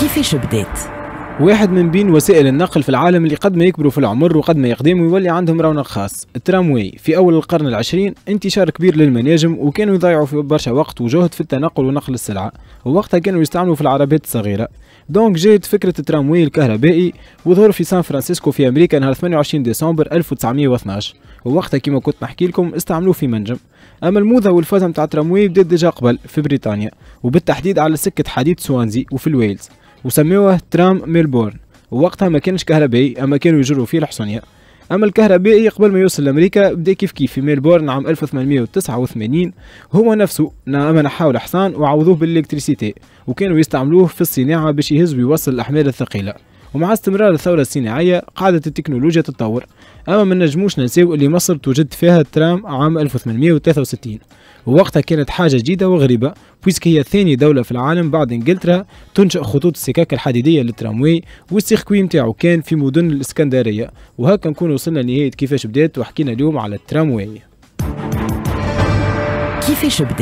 كيفاش بدات واحد من بين وسائل النقل في العالم اللي قد ما يكبروا في العمر وقد ما يقدموا يولي عندهم رونق خاص الترامواي في اول القرن العشرين انتشار كبير للمناجم وكانوا يضيعوا في برشا وقت وجهد في التنقل ونقل السلعة ووقتها كانوا يستعملوا في العربات الصغيرة دونك جات فكرة الترامواي الكهربائي وظهر في سان فرانسيسكو في امريكا نهار 28 ديسمبر 1912 ووقتها كما كنت نحكي لكم استعملوه في منجم اما الموضة والفازة نتاع الترامواي بدات ديجا قبل في بريطانيا وبالتحديد على سكة حديد سوانزي وفي الويلز وسموه ترام ميلبورن ووقتها ما كانش كهربائي اما كانوا يجروا فيه الحصنيه اما الكهربائي قبل ما يوصل لامريكا بدا كيف كيف في ميلبورن عام 1889 هو نفسه نعم نحاول حصان وعوضوه بالالكتريسيتي وكانوا يستعملوه في الصناعه باش يهز ويوصل الاحمال الثقيله ومع استمرار الثوره الصناعيه قعدت التكنولوجيا تتطور اما ما نجموش ننساو اللي مصر توجد فيها الترام عام 1863 ووقتها كانت حاجه جديده وغريبه بويسك هي ثاني دولة في العالم بعد إنجلترا تنشأ خطوط السكك الحديدية للترامواي والسيركوي نتاعو كان في مدن الإسكندرية وهكا نكون وصلنا لنهاية كيفاش بدات وحكينا اليوم على الترامواي كيفاش بدات